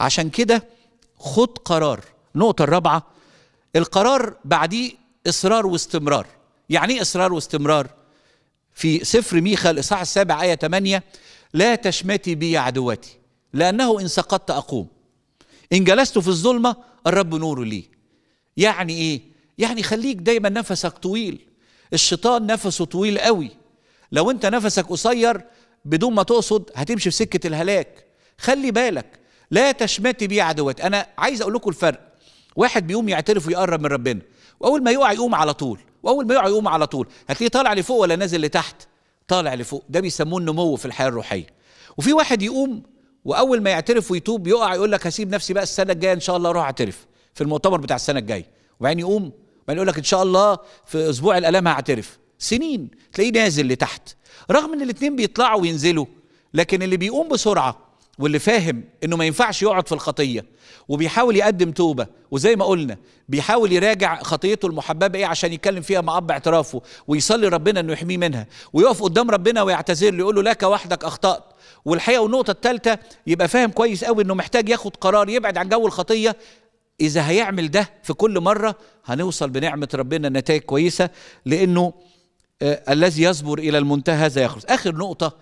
عشان كده خد قرار النقطة الرابعة القرار بعديه إصرار واستمرار يعني إيه إصرار واستمرار؟ في سفر ميخا الإصحاح السابع آية 8 لا تشمتي بي عدوتي لأنه إن سقطت أقوم إن جلست في الظلمة الرب نور لي يعني إيه؟ يعني خليك دايما نفسك طويل الشيطان نفسه طويل قوي لو أنت نفسك قصير بدون ما تقصد هتمشي في سكة الهلاك خلي بالك لا تشمتي بي عدوات انا عايز اقول لكم الفرق واحد بيقوم يعترف ويقرب من ربنا واول ما يقع يقوم على طول واول ما يقع يقوم على طول هتلاقيه طالع لفوق ولا نازل لتحت طالع لفوق ده بيسموه النمو في الحياه الروحيه وفي واحد يقوم واول ما يعترف ويتوب يقع يقول لك هسيب نفسي بقى السنه الجايه ان شاء الله اروح اعترف في المؤتمر بتاع السنه الجايه وبعدين يقوم وبعدين يقول لك ان شاء الله في اسبوع الالام هعترف سنين تلاقيه نازل لتحت رغم ان الاثنين بيطلعوا وينزلوا لكن اللي بيقوم بسرعه واللي فاهم انه ما ينفعش يقعد في الخطيه وبيحاول يقدم توبه وزي ما قلنا بيحاول يراجع خطيته المحببه ايه عشان يتكلم فيها مع اب اعترافه ويصلي ربنا انه يحميه منها ويقف قدام ربنا ويعتذر له يقول له لك وحدك اخطات والحقيقه والنقطه الثالثه يبقى فاهم كويس قوي انه محتاج ياخد قرار يبعد عن جو الخطيه اذا هيعمل ده في كل مره هنوصل بنعمه ربنا نتائج كويسه لانه آه الذي يصبر الى المنتهى هذا يخلص اخر نقطه